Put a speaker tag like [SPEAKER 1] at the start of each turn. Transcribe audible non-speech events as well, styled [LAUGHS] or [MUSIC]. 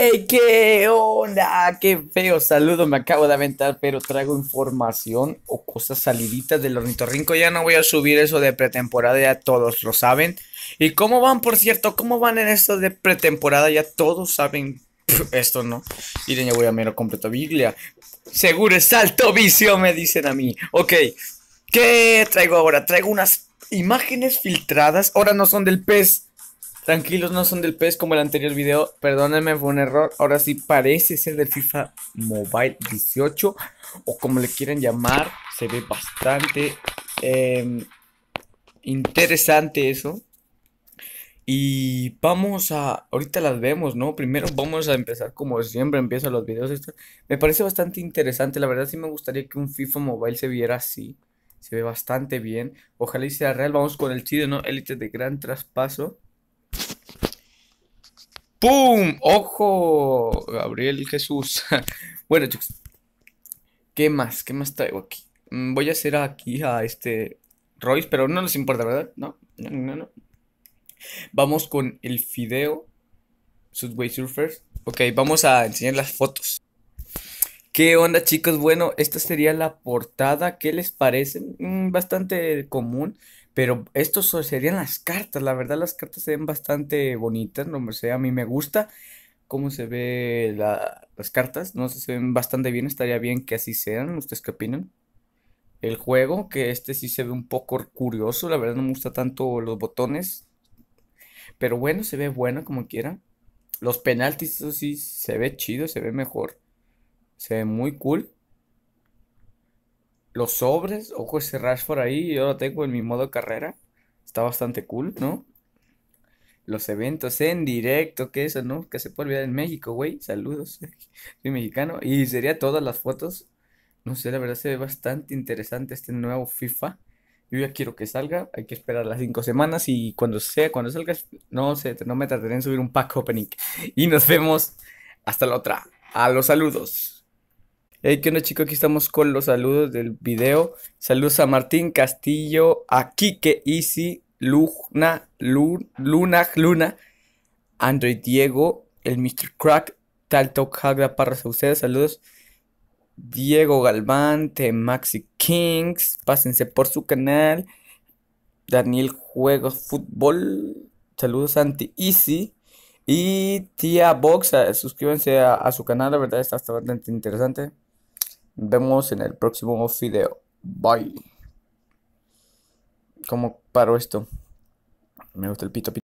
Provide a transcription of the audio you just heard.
[SPEAKER 1] ¡Hey! ¿Qué onda? Ah, ¡Qué feo saludo! Me acabo de aventar, pero traigo información o cosas saliditas del ornitorrinco. Ya no voy a subir eso de pretemporada, ya todos lo saben. ¿Y cómo van, por cierto? ¿Cómo van en esto de pretemporada? Ya todos saben esto, ¿no? Y ya voy a mero completo Biblia. Seguro es alto vicio, me dicen a mí. Ok, ¿qué traigo ahora? Traigo unas imágenes filtradas. Ahora no son del pez Tranquilos, no son del pez como el anterior video. Perdónenme, fue un error. Ahora sí parece ser del FIFA Mobile 18 o como le quieran llamar. Se ve bastante em, interesante eso. Y vamos a... Ahorita las vemos, ¿no? Primero vamos a empezar como siempre empiezo los videos. Esto. Me parece bastante interesante. La verdad sí me gustaría que un FIFA Mobile se viera así. Se ve bastante bien. Ojalá sea real. Vamos con el chido, ¿no? Élite de gran traspaso. ¡Pum! ¡Ojo! Gabriel Jesús. [LAUGHS] bueno, chicos. ¿Qué más? ¿Qué más traigo aquí? Mm, voy a hacer aquí a este Royce, pero no nos importa, ¿verdad? No, no, no, Vamos con el fideo. Subway Surfers. Ok, vamos a enseñar las fotos. ¿Qué onda chicos? Bueno, esta sería la portada. ¿Qué les parece? Mm, bastante común. Pero estos serían las cartas. La verdad, las cartas se ven bastante bonitas. No sé, a mí me gusta cómo se ve las cartas. No sé, se ven bastante bien. Estaría bien que así sean. ¿Ustedes qué opinan? El juego, que este sí se ve un poco curioso. La verdad, no me gusta tanto los botones. Pero bueno, se ve bueno como quiera. Los penaltis, eso sí, se ve chido, se ve mejor. Se ve muy cool los sobres. Ojo ese Rashford ahí, yo lo tengo en mi modo carrera. Está bastante cool, ¿no? Los eventos en directo, que eso, ¿no? Que se puede olvidar en México, güey. Saludos, [LAUGHS] soy mexicano. Y sería todas las fotos. No sé, la verdad se ve bastante interesante este nuevo FIFA. Yo ya quiero que salga, hay que esperar las cinco semanas y cuando sea, cuando salga, no sé, no me trataré en subir un pack opening. Y nos vemos hasta la otra. A los saludos. Hey, que onda chicos? Aquí estamos con los saludos del video. Saludos a Martín Castillo, a Kike Easy, Luna, Luna, Luna, Android Diego, el Mr. Crack, Talto Hagra a ustedes saludos. Diego Galvante, Maxi Kings, pásense por su canal. Daniel Juegos Fútbol, saludos Anti Easy. Y Tía Box, suscríbanse a su canal, la verdad está bastante interesante vemos en el próximo video. Bye. ¿Cómo paro esto? Me gusta el pito pito.